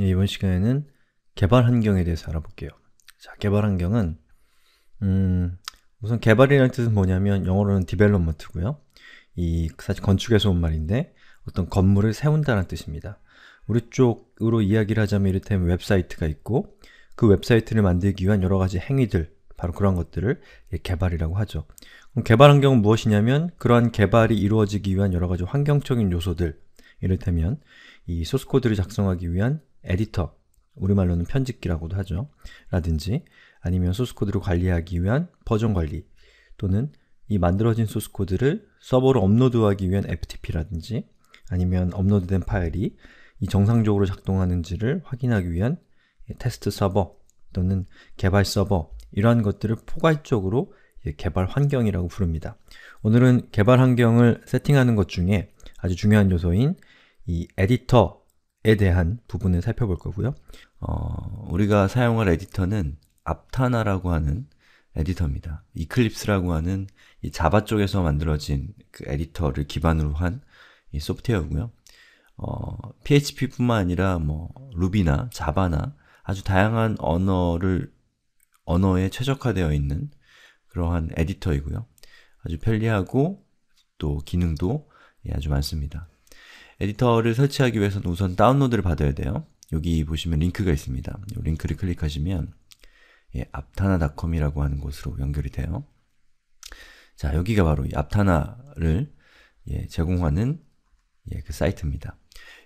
예, 이번 시간에는 개발 환경에 대해서 알아볼게요. 자, 개발 환경은 음, 우선 개발이라는 뜻은 뭐냐면 영어로는 development고요. 이 사실 건축에서 온 말인데 어떤 건물을 세운다는 뜻입니다. 우리 쪽으로 이야기를 하자면 이를테면 웹사이트가 있고 그 웹사이트를 만들기 위한 여러 가지 행위들, 바로 그런 것들을 예, 개발이라고 하죠. 그럼 개발 환경은 무엇이냐면 그러한 개발이 이루어지기 위한 여러 가지 환경적인 요소들, 이를테면 이 소스 코드를 작성하기 위한 에디터, 우리말로는 편집기라고도 하죠. 라든지 아니면 소스코드를 관리하기 위한 버전 관리 또는 이 만들어진 소스코드를 서버로 업로드하기 위한 FTP라든지 아니면 업로드된 파일이 이 정상적으로 작동하는지를 확인하기 위한 테스트 서버 또는 개발 서버 이러한 것들을 포괄적으로 개발 환경이라고 부릅니다. 오늘은 개발 환경을 세팅하는 것 중에 아주 중요한 요소인 이 에디터 에 대한 부분을 살펴볼 거고요. 어, 우리가 사용할 에디터는 앞타나라고 하는 에디터입니다. 이클립스라고 하는 자바 쪽에서 만들어진 그 에디터를 기반으로 한 소프트웨어고요. 어, PHP뿐만 아니라 뭐 루비나 자바나 아주 다양한 언어를 언어에 최적화되어 있는 그러한 에디터이고요. 아주 편리하고 또 기능도 예, 아주 많습니다. 에디터를 설치하기 위해서는 우선 다운로드를 받아야 돼요. 여기 보시면 링크가 있습니다. 이 링크를 클릭하시면 예, aptana.com이라고 하는 곳으로 연결이 돼요. 자, 여기가 바로 이 aptana를 예, 제공하는 예, 그 사이트입니다.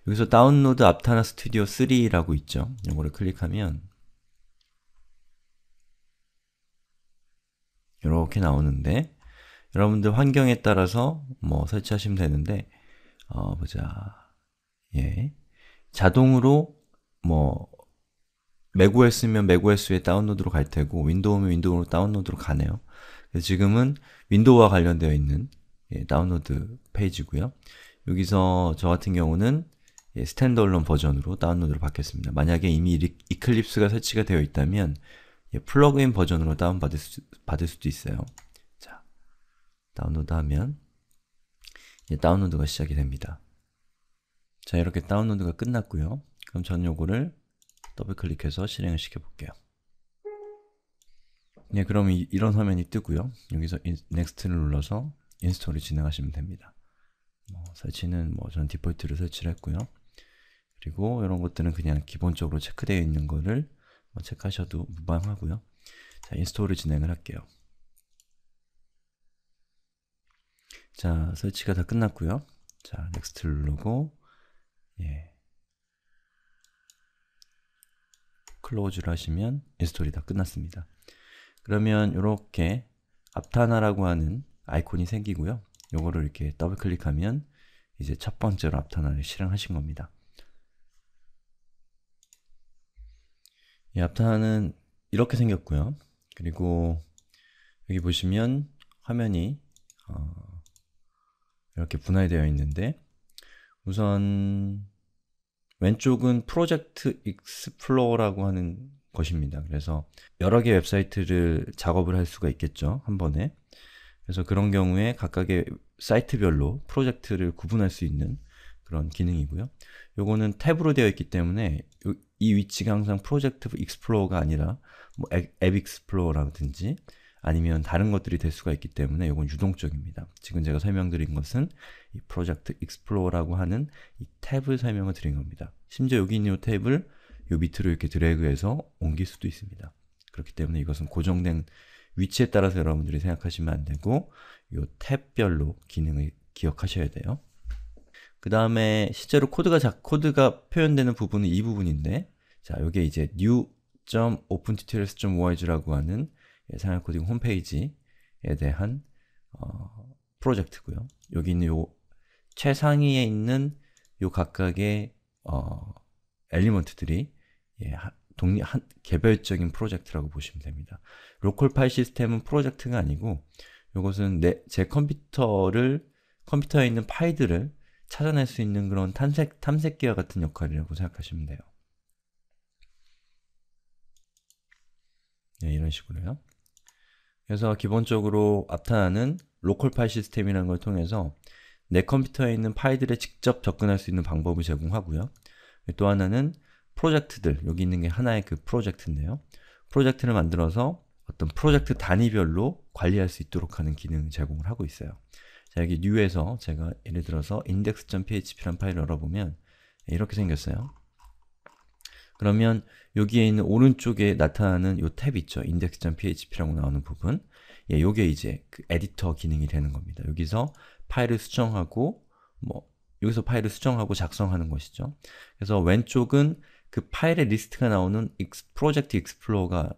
여기서 다운로드 aptana studio 3라고 있죠. 이거를 클릭하면 이렇게 나오는데 여러분들 환경에 따라서 뭐 설치하시면 되는데 어, 보자. 예. 자동으로 뭐 맥OS면 맥OS에 다운로드로 갈 테고 윈도우면 윈도우로 다운로드로 가네요. 지금은 윈도우와 관련되어 있는 예, 다운로드 페이지고요. 여기서 저 같은 경우는 예, 스탠드얼론 버전으로 다운로드로 받겠습니다. 만약에 이미 리, 이클립스가 설치가 되어 있다면 예, 플러그인 버전으로 다운받을 수, 받을 수도 있어요. 자, 다운로드 하면 다운로드가 시작이 됩니다. 자, 이렇게 다운로드가 끝났고요. 그럼 전 요거를 더블클릭해서 실행을 시켜볼게요. 예, 그럼 이, 런 화면이 뜨고요. 여기서 인, Next를 눌러서 인스톨을 진행하시면 됩니다. 뭐, 설치는 뭐 저는 디폴트를 설치를 했고요. 그리고 이런 것들은 그냥 기본적으로 체크되어 있는 거를 뭐 체크하셔도 무방하고요. 자, 인스톨을 진행을 할게요. 자, 설치가 다 끝났고요. 자, 넥스트를 누르고 예. 클로즈를 하시면 인스톨이 다 끝났습니다. 그러면 이렇게 앞타나라고 하는 아이콘이 생기고요. 요거를 이렇게 더블 클릭하면 이제 첫 번째로 앞타나를 실행하신 겁니다. 이 앞타나는 이렇게 생겼고요. 그리고 여기 보시면 화면이 어, 이렇게 분할되어 있는데 우선 왼쪽은 프로젝트 익스플로어라고 하는 것입니다. 그래서 여러 개의 웹사이트를 작업을 할 수가 있겠죠. 한 번에. 그래서 그런 경우에 각각의 사이트별로 프로젝트를 구분할 수 있는 그런 기능이고요. 요거는 탭으로 되어 있기 때문에 이 위치가 항상 프로젝트 익스플로어가 아니라 뭐앱 익스플로어라든지 아니면 다른 것들이 될 수가 있기 때문에 이건 유동적입니다. 지금 제가 설명드린 것은 이 프로젝트 익스플로어라고 하는 이 탭을 설명을 드린 겁니다. 심지어 여기 있는 이 탭을 이 밑으로 이렇게 드래그해서 옮길 수도 있습니다. 그렇기 때문에 이것은 고정된 위치에 따라서 여러분들이 생각하시면 안 되고 이 탭별로 기능을 기억하셔야 돼요. 그 다음에 실제로 코드가 자, 코드가 표현되는 부분은 이 부분인데 자, 이게 이제 new open tutorials.org라고 하는 상향 코딩 홈페이지에 대한 어, 프로젝트고요. 여기 있는 요 최상위에 있는 요 각각의 어, 엘리먼트들이 예, 독립, 한, 개별적인 프로젝트라고 보시면 됩니다. 로컬 파일 시스템은 프로젝트가 아니고 이것은 내, 제 컴퓨터를 컴퓨터에 있는 파일들을 찾아낼 수 있는 그런 탐색, 탐색기와 같은 역할이라고 생각하시면 돼요. 네, 이런 식으로요. 그래서 기본적으로 앞타나는 로컬 파일 시스템이라는 걸 통해서 내 컴퓨터에 있는 파일들에 직접 접근할 수 있는 방법을 제공하고요. 또 하나는 프로젝트들, 여기 있는 게 하나의 그 프로젝트인데요. 프로젝트를 만들어서 어떤 프로젝트 단위별로 관리할 수 있도록 하는 기능을 제공을 하고 있어요. 자, 여기 new에서 제가 예를 들어서 i n d e x p h p 라는 파일을 열어보면 이렇게 생겼어요. 그러면 여기에 있는 오른쪽에 나타나는 요 탭 있죠? index.php라고 나오는 부분 예, 요게 이제 그 에디터 기능이 되는 겁니다. 여기서 파일을 수정하고 뭐 여기서 파일을 수정하고 작성하는 것이죠. 그래서 왼쪽은 그 파일의 리스트가 나오는 프로젝트 익스플로어가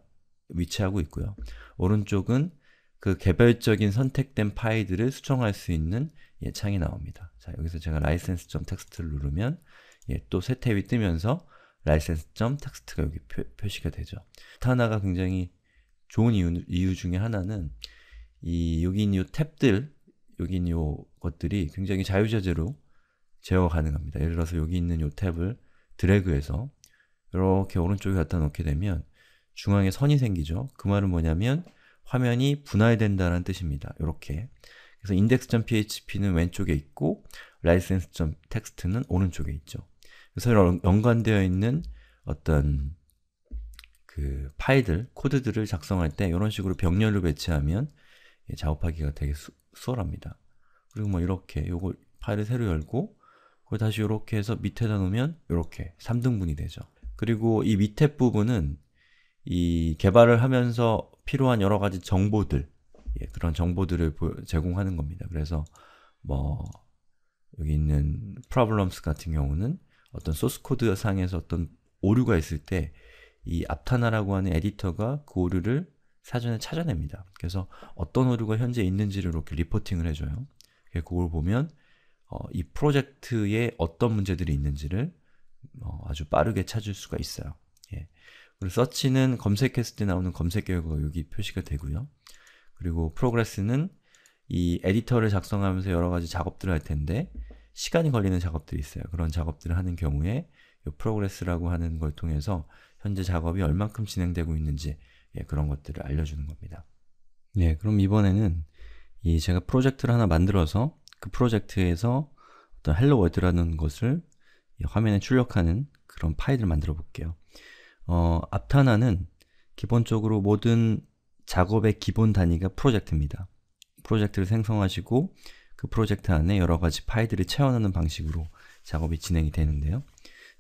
위치하고 있고요. 오른쪽은 그 개별적인 선택된 파일들을 수정할 수 있는 예, 창이 나옵니다. 자, 여기서 제가 license.txt를 누르면 예, 또 새 탭이 뜨면서 license.txt가 여기 표, 시가 되죠. 하나가 굉장히 좋은 이유, 이유 중에 하나는 이 여기 있는 이 탭들, 여기 있는 이 것들이 굉장히 자유자재로 제어가 가능합니다. 예를 들어서 여기 있는 이 탭을 드래그해서 이렇게 오른쪽에 갖다 놓게 되면 중앙에 선이 생기죠. 그 말은 뭐냐면 화면이 분할된다는 뜻입니다. 이렇게 그래서 index.php는 왼쪽에 있고 license.txt는 오른쪽에 있죠. 서로 연관되어 있는 어떤 그 파일들, 코드들을 작성할 때 이런 식으로 병렬로 배치하면 작업하기가 되게 수, 수월합니다. 그리고 뭐 이렇게 요거 파일을 새로 열고 그걸 다시 이렇게 해서 밑에다 놓으면 이렇게 3등분이 되죠. 그리고 이 밑에 부분은 이 개발을 하면서 필요한 여러 가지 정보들 예, 그런 정보들을 제공하는 겁니다. 그래서 뭐 여기 있는 problems 같은 경우는 어떤 소스 코드 상에서 어떤 오류가 있을 때이 앞타나라고 하는 에디터가 그 오류를 사전에 찾아냅니다. 그래서 어떤 오류가 현재 있는지를 이렇게 리포팅을 해줘요. 그걸 보면 어, 이 프로젝트에 어떤 문제들이 있는지를 어, 아주 빠르게 찾을 수가 있어요. 예. 그리고 서치는 검색했을 때 나오는 검색 결과가 여기 표시가 되고요. 그리고 프로그레스는 이 에디터를 작성하면서 여러 가지 작업들을 할 텐데 시간이 걸리는 작업들이 있어요. 그런 작업들을 하는 경우에 이 프로그레스라고 하는 걸 통해서 현재 작업이 얼만큼 진행되고 있는지 예, 그런 것들을 알려주는 겁니다. 예, 그럼 이번에는 이 제가 프로젝트를 하나 만들어서 그 프로젝트에서 어떤 헬로 월드라는 것을 화면에 출력하는 그런 파일을 만들어 볼게요. 어, 앞타나는 기본적으로 모든 작업의 기본 단위가 프로젝트입니다. 프로젝트를 생성하시고 그 프로젝트 안에 여러 가지 파일들을 채워넣는 방식으로 작업이 진행이 되는데요.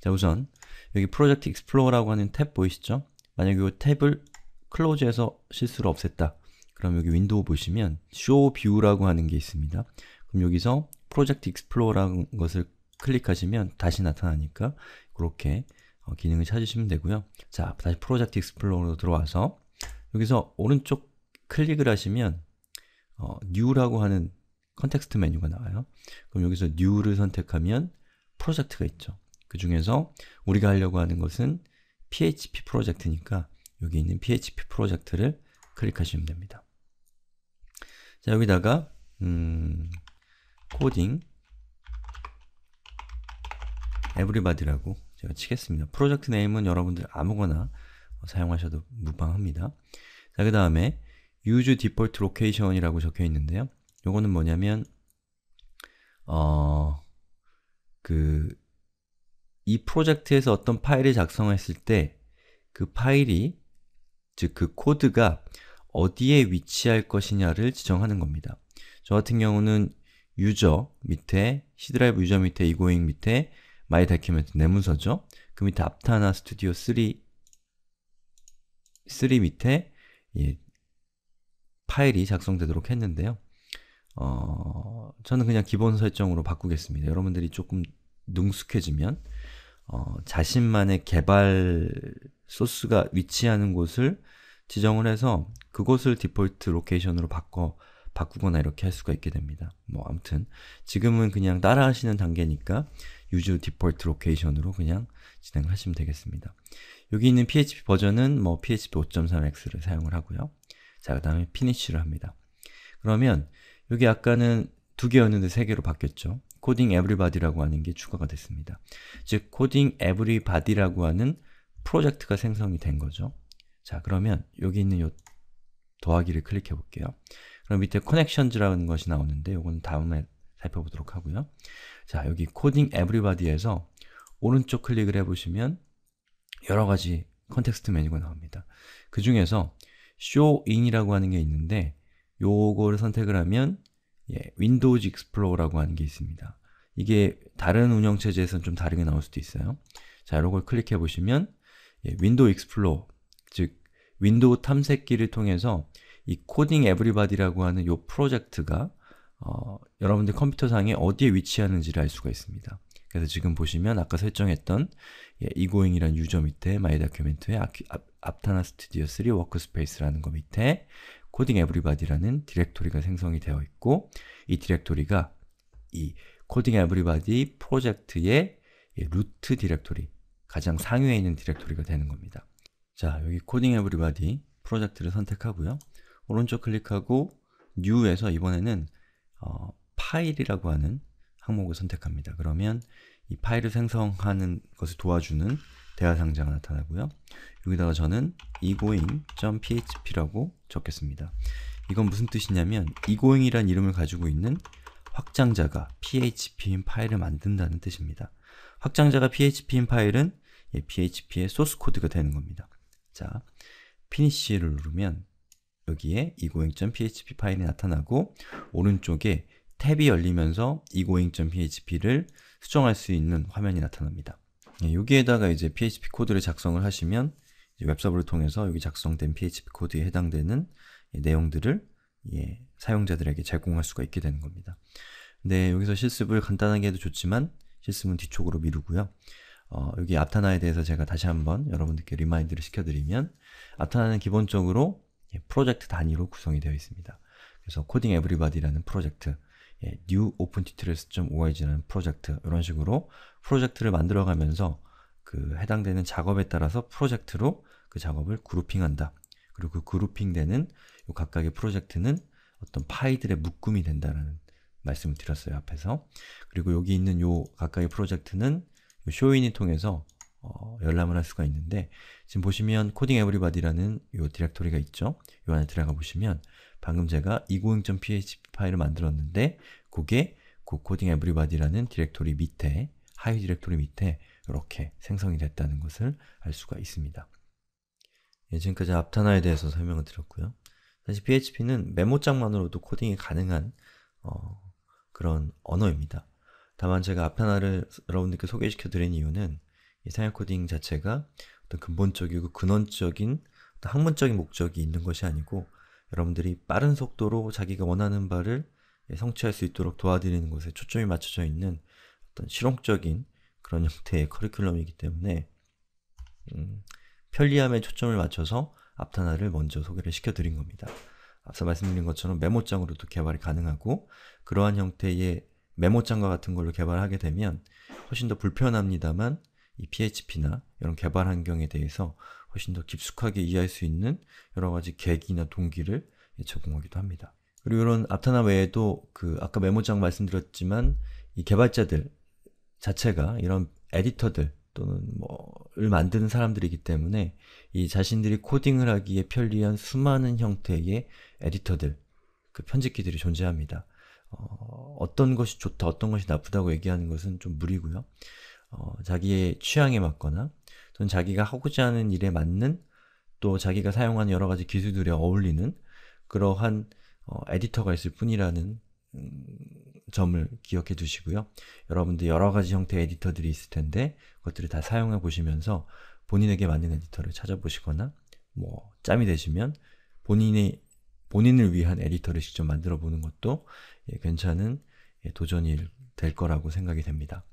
자 우선 여기 프로젝트 익스플로어라고 하는 탭 보이시죠? 만약에 이 탭을 클로즈해서 실수로 없앴다. 그럼 여기 윈도우 보시면 show view라고 하는 게 있습니다. 그럼 여기서 프로젝트 익스플로어라는 것을 클릭하시면 다시 나타나니까 그렇게 어, 기능을 찾으시면 되고요. 자, 다시 프로젝트 익스플로어로 들어와서 여기서 오른쪽 클릭을 하시면 어, new라고 하는 컨텍스트 메뉴가 나와요. 그럼 여기서 new를 선택하면 프로젝트가 있죠. 그 중에서 우리가 하려고 하는 것은 PHP 프로젝트니까 여기 있는 PHP 프로젝트를 클릭하시면 됩니다. 자, 여기다가 음, 코딩 에브리바디라고 제가 치겠습니다. 프로젝트 네임은 여러분들 아무거나 사용하셔도 무방합니다. 자, 그 다음에 use default location이라고 적혀 있는데요. 요거는 뭐냐면 어그이 프로젝트에서 어떤 파일을 작성했을 때 그 파일이 즉 그 코드가 어디에 위치할 것이냐를 지정하는 겁니다. 저 같은 경우는 유저 밑에 C 드라이브 유저 밑에 이고잉 밑에 마이 다큐멘트 내 문서죠. 그 밑에 앞타나 스튜디오 3 3 밑에 예, 파일이 작성되도록 했는데요. 어, 저는 그냥 기본 설정으로 바꾸겠습니다. 여러분들이 조금 능숙해지면 어, 자신만의 개발 소스가 위치하는 곳을 지정을 해서 그곳을 디폴트 로케이션으로 바꿔 바꾸거나 이렇게 할 수가 있게 됩니다. 뭐 아무튼 지금은 그냥 따라 하시는 단계니까 유즈 디폴트 로케이션으로 그냥 진행을 하시면 되겠습니다. 여기 있는 PHP 버전은 뭐 PHP 5.3x를 사용을 하고요. 자, 그 다음에 피니쉬를 합니다. 그러면 여기 아까는 두 개였는데 세 개로 바뀌었죠. 코딩 에브리바디라고 하는 게 추가가 됐습니다. 즉, 코딩 에브리바디라고 하는 프로젝트가 생성이 된 거죠. 자, 그러면 여기 있는 요 더하기를 클릭해 볼게요. 그럼 밑에 커넥션즈라는 것이 나오는데 이건 다음에 살펴보도록 하고요. 자, 여기 코딩 에브리바디에서 오른쪽 클릭을 해보시면 여러 가지 컨텍스트 메뉴가 나옵니다. 그 중에서 show in이라고 하는 게 있는데 요거를 선택을 하면 예, 윈도우즈 익스플로어라고 하는 게 있습니다. 이게 다른 운영체제에서는 좀 다르게 나올 수도 있어요. 자, 요걸 클릭해 보시면 예, 윈도우 익스플로어, 즉 윈도우 탐색기를 통해서 이 코딩 에브리바디라고 하는 요 프로젝트가 어, 여러분들 컴퓨터상에 어디에 위치하는지를 알 수가 있습니다. 그래서 지금 보시면 아까 설정했던 예, 이고잉이란 유저 밑에 마이 다큐멘트의 앞타나 스튜디오 3 워크스페이스라는 거 밑에 coding everybody라는 디렉토리가 생성이 되어 있고 이 디렉토리가 이 coding everybody 프로젝트의 루트 디렉토리 가장 상위에 있는 디렉토리가 되는 겁니다. 자, 여기 coding everybody 프로젝트를 선택하고요. 오른쪽 클릭하고 new에서 이번에는 어, 파일이라고 하는 항목을 선택합니다. 그러면 이 파일을 생성하는 것을 도와주는 대화 상자가 나타나고요. 여기다가 저는 egoing.php라고 적겠습니다. 이건 무슨 뜻이냐면 egoing이란 이름을 가지고 있는 확장자가 php인 파일을 만든다는 뜻입니다. 확장자가 php인 파일은 예, php의 소스 코드가 되는 겁니다. 자, finish를 누르면 여기에 egoing.php 파일이 나타나고 오른쪽에 탭이 열리면서 egoing.php를 수정할 수 있는 화면이 나타납니다. 예, 여기에다가 이제 php 코드를 작성을 하시면 웹서버를 통해서 여기 작성된 PHP 코드에 해당되는 내용들을 예, 사용자들에게 제공할 수가 있게 되는 겁니다. 네, 여기서 실습을 간단하게 해도 좋지만 실습은 뒤쪽으로 미루고요. 어, 여기 아타나에 대해서 제가 다시 한번 여러분들께 리마인드를 시켜드리면 아타나는 기본적으로 예, 프로젝트 단위로 구성이 되어 있습니다. 그래서 코딩 에브리바디라는 프로젝트 예, new opentutorials.org라는 프로젝트 이런 식으로 프로젝트를 만들어가면서 그 해당되는 작업에 따라서 프로젝트로 그 작업을 그룹핑한다. 그리고 그 그룹핑되는 요 각각의 프로젝트는 어떤 파일들의 묶음이 된다라는 말씀을 드렸어요, 앞에서. 그리고 여기 있는 요 각각의 프로젝트는 요 s h o 이 통해서 어, 열람을 할 수가 있는데 지금 보시면 coding everybody라는 요 디렉토리가 있죠? 요 안에 들어가 보시면 방금 제가 2 0 o i p h p 파일을 만들었는데 그게 그 coding e 라는 디렉토리 밑에 하위 디렉토리 밑에 이렇게 생성이 됐다는 것을 알 수가 있습니다. 예, 지금까지 앞타나에 대해서 설명을 드렸고요. 사실 PHP는 메모장만으로도 코딩이 가능한 어, 그런 언어입니다. 다만 제가 앞타나를 여러분들께 소개시켜 드린 이유는 이 상열 코딩 자체가 어떤 근본적이고 근원적인 어떤 학문적인 목적이 있는 것이 아니고 여러분들이 빠른 속도로 자기가 원하는 바를 예, 성취할 수 있도록 도와드리는 것에 초점이 맞춰져 있는 어떤 실용적인 그런 형태의 커리큘럼이기 때문에 음, 편리함에 초점을 맞춰서 앞타나를 먼저 소개를 시켜드린 겁니다. 앞서 말씀드린 것처럼 메모장으로도 개발이 가능하고 그러한 형태의 메모장과 같은 걸로 개발하게 되면 훨씬 더 불편합니다만 이 PHP나 이런 개발 환경에 대해서 훨씬 더 깊숙하게 이해할 수 있는 여러 가지 계기나 동기를 제공하기도 합니다. 그리고 이런 앞타나 외에도 그 아까 메모장 말씀드렸지만 이 개발자들 자체가 이런 에디터들 또는 뭐를 만드는 사람들이기 때문에 이 자신들이 코딩을 하기에 편리한 수많은 형태의 에디터들, 그 편집기들이 존재합니다. 어, 떤 것이 좋다, 어떤 것이 나쁘다고 얘기하는 것은 좀 무리고요. 어, 자기의 취향에 맞거나 또는 자기가 하고자 하는 일에 맞는 또 자기가 사용하는 여러 가지 기술들에 어울리는 그러한 어, 에디터가 있을 뿐이라는 음, 점을 기억해 두시고요. 여러분들 여러 가지 형태의 에디터들이 있을 텐데 그것들을 다 사용해 보시면서 본인에게 맞는 에디터를 찾아보시거나 뭐 짬이 되시면 본인이 본인을 위한 에디터를 직접 만들어 보는 것도 예, 괜찮은 예, 도전이 될 거라고 생각이 됩니다.